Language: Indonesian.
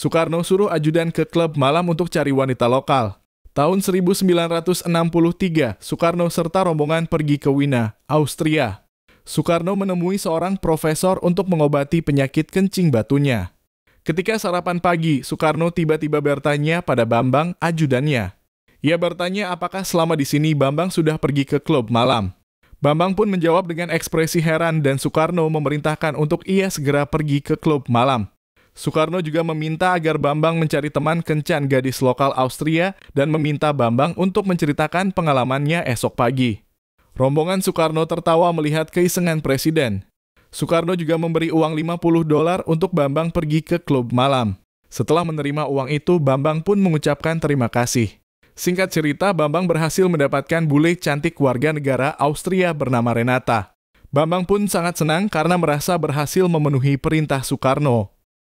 Soekarno suruh ajudan ke klub malam untuk cari wanita lokal. Tahun 1963, Soekarno serta rombongan pergi ke Wina, Austria. Soekarno menemui seorang profesor untuk mengobati penyakit kencing batunya. Ketika sarapan pagi, Soekarno tiba-tiba bertanya pada Bambang, ajudannya. Ia bertanya apakah selama di sini Bambang sudah pergi ke klub malam. Bambang pun menjawab dengan ekspresi heran dan Soekarno memerintahkan untuk ia segera pergi ke klub malam. Soekarno juga meminta agar Bambang mencari teman kencan gadis lokal Austria dan meminta Bambang untuk menceritakan pengalamannya esok pagi. Rombongan Soekarno tertawa melihat keisengan presiden. Soekarno juga memberi uang 50 dolar untuk Bambang pergi ke klub malam. Setelah menerima uang itu, Bambang pun mengucapkan terima kasih. Singkat cerita, Bambang berhasil mendapatkan bule cantik warga negara Austria bernama Renata. Bambang pun sangat senang karena merasa berhasil memenuhi perintah Soekarno.